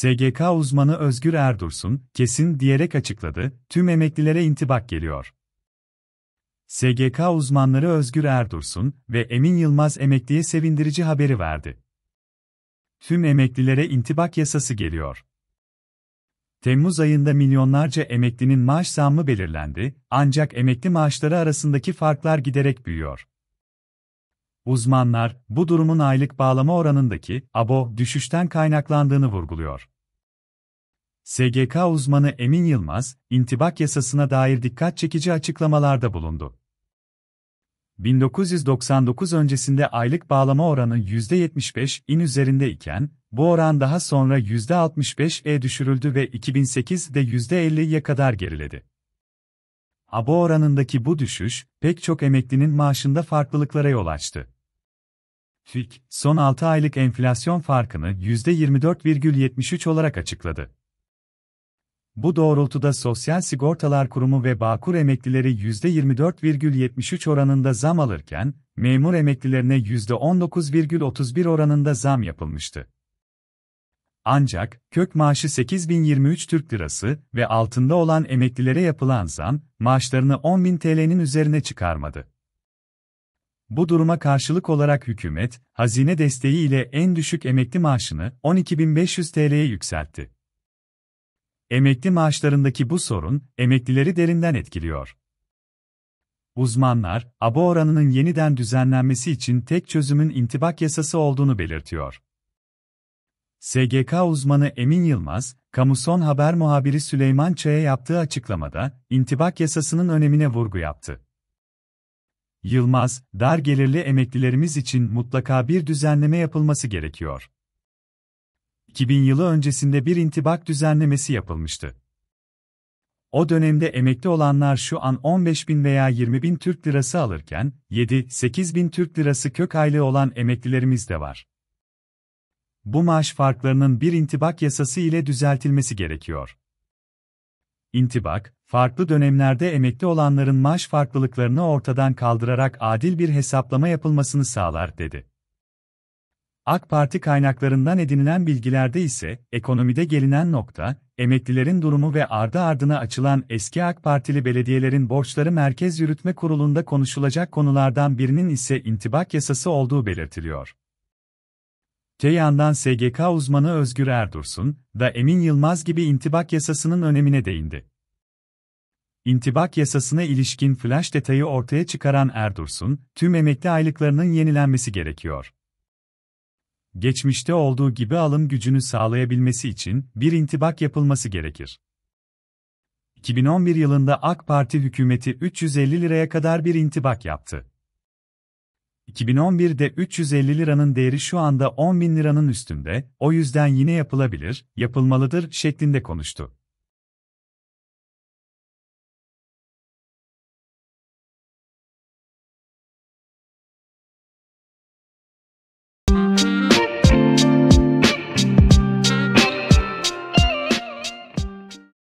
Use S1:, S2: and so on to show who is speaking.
S1: SGK uzmanı Özgür Erdursun, kesin diyerek açıkladı, tüm emeklilere intibak geliyor. SGK uzmanları Özgür Erdursun ve Emin Yılmaz emekliye sevindirici haberi verdi. Tüm emeklilere intibak yasası geliyor. Temmuz ayında milyonlarca emeklinin maaş zammı belirlendi, ancak emekli maaşları arasındaki farklar giderek büyüyor. Uzmanlar, bu durumun aylık bağlama oranındaki abo düşüşten kaynaklandığını vurguluyor. SGK uzmanı Emin Yılmaz, intibak yasasına dair dikkat çekici açıklamalarda bulundu. 1999 öncesinde aylık bağlama oranı %75 in üzerinde iken, bu oran daha sonra %65'e e düşürüldü ve 2008'de %50'ye kadar geriledi. ABO oranındaki bu düşüş, pek çok emeklinin maaşında farklılıklara yol açtı. TÜİK, son 6 aylık enflasyon farkını %24,73 olarak açıkladı. Bu doğrultuda Sosyal Sigortalar Kurumu ve Bağkur emeklileri %24,73 oranında zam alırken, memur emeklilerine %19,31 oranında zam yapılmıştı. Ancak, kök maaşı 8023 Türk Lirası ve altında olan emeklilere yapılan zam, maaşlarını 10.000 TL'nin üzerine çıkarmadı. Bu duruma karşılık olarak hükümet, hazine desteği ile en düşük emekli maaşını 12.500 TL'ye yükseltti. Emekli maaşlarındaki bu sorun, emeklileri derinden etkiliyor. Uzmanlar, abo oranının yeniden düzenlenmesi için tek çözümün intibak yasası olduğunu belirtiyor. SGK uzmanı Emin Yılmaz, Kamuson haber muhabiri Süleyman Çay'a yaptığı açıklamada, intibak yasasının önemine vurgu yaptı. Yılmaz, dar gelirli emeklilerimiz için mutlaka bir düzenleme yapılması gerekiyor. 2000 yılı öncesinde bir intibak düzenlemesi yapılmıştı. O dönemde emekli olanlar şu an 15 bin veya 20 bin Türk lirası alırken, 7-8 bin Türk lirası kök aylığı olan emeklilerimiz de var. Bu maaş farklarının bir intibak yasası ile düzeltilmesi gerekiyor. İntibak, farklı dönemlerde emekli olanların maaş farklılıklarını ortadan kaldırarak adil bir hesaplama yapılmasını sağlar, dedi. AK Parti kaynaklarından edinilen bilgilerde ise ekonomide gelinen nokta, emeklilerin durumu ve ardı ardına açılan eski AK Partili belediyelerin borçları Merkez Yürütme Kurulu'nda konuşulacak konulardan birinin ise intibak yasası olduğu belirtiliyor. Te yandan SGK uzmanı Özgür Erdursun da Emin Yılmaz gibi intibak yasasının önemine değindi. İntibak yasasına ilişkin flash detayı ortaya çıkaran Erdursun, tüm emekli aylıklarının yenilenmesi gerekiyor geçmişte olduğu gibi alım gücünü sağlayabilmesi için bir intibak yapılması gerekir. 2011 yılında AK Parti hükümeti 350 liraya kadar bir intibak yaptı. 2011'de 350 liranın değeri şu anda 10 bin liranın üstünde, o yüzden yine yapılabilir, yapılmalıdır şeklinde konuştu.